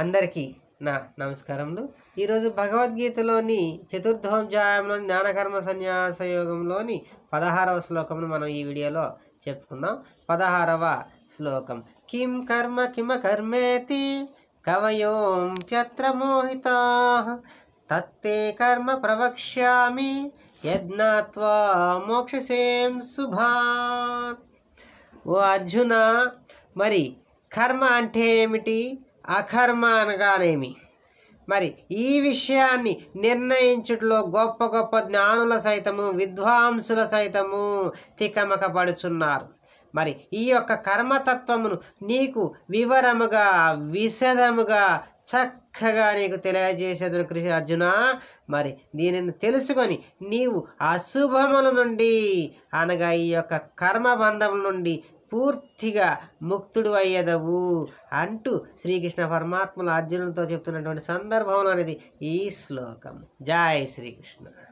అందరికీ నా నమస్కారములు ఈరోజు భగవద్గీతలోని చతుర్థోధ్యాయంలోని జ్ఞానకర్మ సన్యాస యోగంలోని పదహారవ శ్లోకంను మనం ఈ వీడియోలో చెప్పుకుందాం పదహారవ శ్లోకం కిం కర్మ కిమ కర్మేతి కవయోంప్యత్ర మోహిత తత్తే కర్మ ప్రవక్ష్యామి యజ్ఞాత్వా మోక్షసేం శుభా ఓ అర్జున మరి కర్మ అంటే ఏమిటి అకర్మ అనగానేమి మరి ఈ విషయాన్ని నిర్ణయించుటలో గొప్ప గొప్ప జ్ఞానుల సైతము విద్వాంసుల సైతము తికమకపడుచున్నారు మరి ఈ యొక్క కర్మతత్వమును నీకు వివరముగా విశదముగా చక్కగా నీకు తెలియజేసేదను కృషి అర్జున మరి దీనిని తెలుసుకొని నీవు అశుభముల నుండి అనగా ఈ యొక్క కర్మబంధముల నుండి పూర్తిగా ముక్తుడు అయ్యదవు అంటూ శ్రీకృష్ణ పరమాత్మలు అర్జునులతో చెప్తున్నటువంటి సందర్భంలో అనేది ఈ శ్లోకం జై శ్రీకృష్ణ